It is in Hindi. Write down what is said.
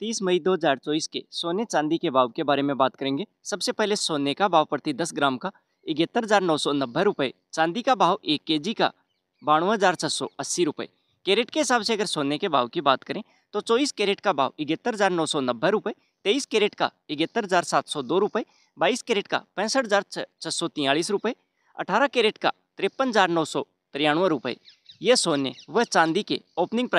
तीस मई 2024 के सोने चांदी के भाव के बारे में बात करेंगे सबसे पहले सोने का भाव प्रति दस ग्राम का इकहत्तर हज़ार नौ सौ नब्बे रुपये चांदी का भाव एक के जी का बानवे हज़ार छः सौ अस्सी रुपये कैरेट के हिसाब से अगर सोने के भाव की बात करें तो चौबीस कैरेट का भाव इकहत्तर हज़ार नौ सौ नब्बे रुपये तेईस कैरेट का इकहत्तर हज़ार सात सौ दो रुपये बाईस कैरेट का पैंसठ हज़ार छः सौ तिहालीस रुपये अठारह कैरेट का तिरपन हज़ार नौ सौ तिरानवे रुपये ये सोने व चांदी के ओपनिंग प्राइस